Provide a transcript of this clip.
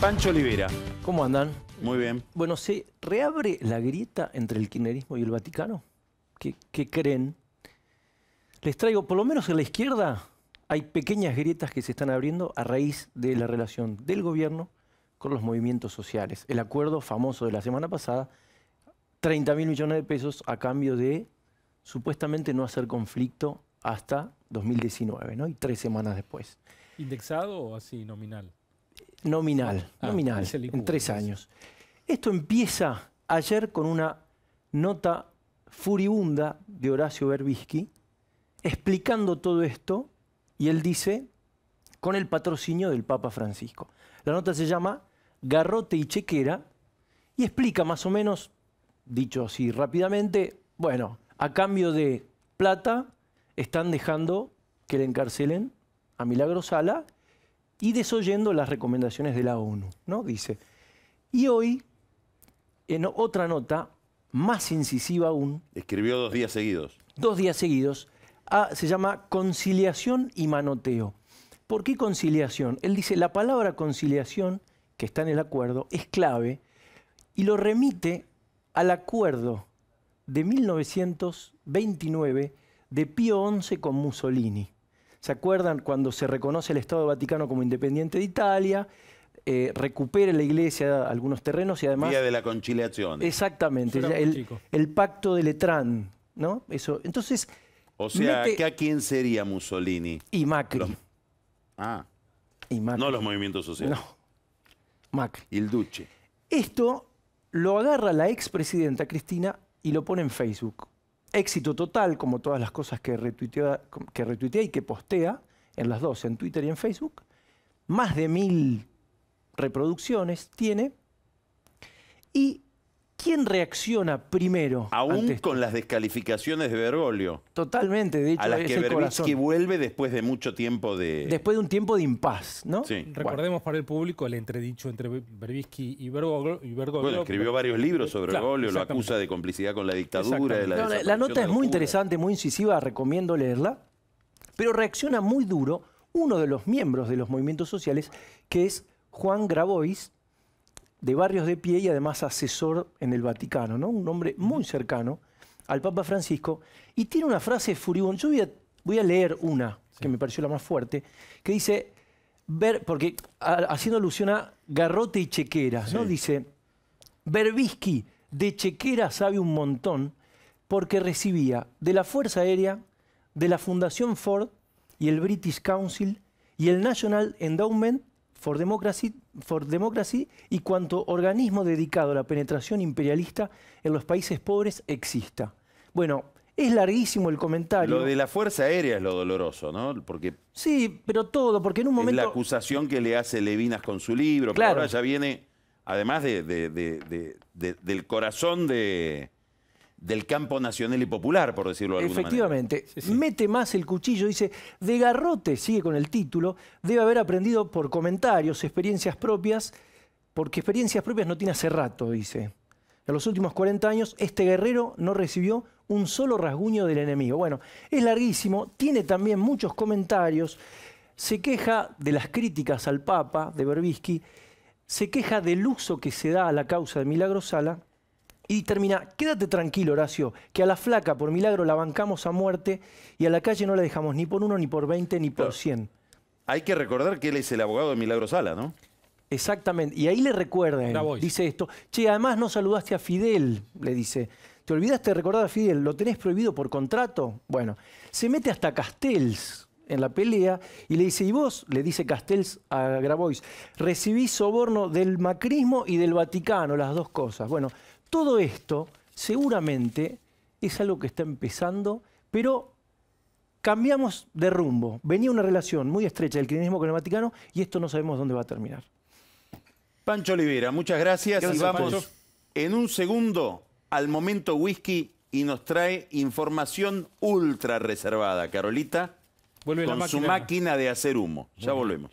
Pancho Olivera. ¿Cómo andan? Muy bien. Bueno, ¿se reabre la grieta entre el kirchnerismo y el Vaticano? ¿Qué, ¿Qué, creen? Les traigo, por lo menos en la izquierda, hay pequeñas grietas que se están abriendo a raíz de la relación del gobierno con los movimientos sociales. El acuerdo famoso de la semana pasada, 30 mil millones de pesos a cambio de supuestamente no hacer conflicto hasta 2019, ¿no? Y tres semanas después. ¿Indexado o así, nominal? Nominal, ah, nominal, en tres años. Esto empieza ayer con una nota furibunda de Horacio Berbisky explicando todo esto y él dice con el patrocinio del Papa Francisco. La nota se llama Garrote y Chequera y explica más o menos, dicho así rápidamente, bueno, a cambio de plata están dejando que le encarcelen a Milagro Sala y desoyendo las recomendaciones de la ONU, ¿no? Dice. Y hoy, en otra nota, más incisiva aún. Escribió dos días seguidos. Dos días seguidos. Ah, se llama conciliación y manoteo. ¿Por qué conciliación? Él dice, la palabra conciliación, que está en el acuerdo, es clave y lo remite al acuerdo de 1929 de Pío XI con Mussolini. ¿Se acuerdan cuando se reconoce el Estado Vaticano como independiente de Italia? Eh, recupera la iglesia algunos terrenos y además... día de la conciliación. Exactamente, el, pacto de Letrán, ¿no? Eso, entonces... O sea, ¿a quién sería Mussolini? Y Macri. Ah. Y Macri. No los movimientos sociales. No. Macri. Y el Duce. Esto lo agarra la expresidenta Cristina y lo pone en Facebook éxito total, como todas las cosas que retuitea, que y que postea, en las dos, en Twitter y en Facebook, más de mil reproducciones tiene, y ¿Quién reacciona primero? Aún con las descalificaciones de Bergoglio. Totalmente, de hecho, a las que Berbisky vuelve después de mucho tiempo de. Después de un tiempo de impas, ¿no? Recordemos para el público el entredicho entre Berbisky y Bergoglio. Y Bergoglio bueno, escribió varios eh, libros sobre Bergoglio, lo acusa de complicidad con la dictadura. la nota es muy interesante, muy incisiva, recomiendo leerla. Pero reacciona muy duro uno de los miembros de los movimientos sociales, que es Juan Grabois, de barrios de pie y además asesor en el Vaticano, ¿no? Un hombre muy cercano al Papa Francisco y tiene una frase furibunda. Yo voy a, leer una que me pareció la más fuerte, que dice ver porque haciendo alusión a garrote y Chequera, ¿no? Dice Berbisky de chequera sabe un montón porque recibía de la Fuerza Aérea, de la Fundación Ford y el British Council y el National Endowment for Democracy for Democracy y cuánto organismo dedicado a la penetración imperialista en los países pobres exista. Bueno, es larguísimo el comentario. Lo de la Fuerza Aérea es lo doloroso, ¿no? Porque sí, pero todo, porque en un momento... Es la acusación que le hace Levinas con su libro, claro. ahora ya viene, además del corazón de del campo nacional y popular, por decirlo de alguna Efectivamente, mete más el cuchillo, dice, de garrote, sigue con el título, debe haber aprendido por comentarios, experiencias propias, porque experiencias propias no tiene hace rato, dice. En los últimos 40 años, este guerrero no recibió un solo rasguño del enemigo. Bueno, es larguísimo, tiene también muchos comentarios, se queja de las críticas al Papa, de Berbisky, se queja del uso que se da a la causa de Milagrosala, y termina, quédate tranquilo, Horacio, que a la flaca, por milagro, la bancamos a muerte y a la calle no la dejamos ni por uno, ni por veinte, ni por cien. Hay que recordar que él es el abogado de Milagro Sala, ¿no? Exactamente. Y ahí le recuerda, dice esto. Che, además no saludaste a Fidel, le dice. ¿Te olvidaste de recordar a Fidel? ¿Lo tenés prohibido por contrato? Bueno, se mete hasta Castells en la pelea y le dice, ¿y vos? Le dice Castells a Grabois, recibí soborno del macrismo y del Vaticano, las dos cosas. Bueno, todo esto seguramente es algo que está empezando, pero cambiamos de rumbo. Venía una relación muy estrecha del kirchnerismo con el Vaticano y esto no sabemos dónde va a terminar. Pancho Olivera, muchas gracias, y vamos en un segundo al momento whisky y nos trae información ultra reservada, Carolita, con su máquina de hacer humo. ya volvemos.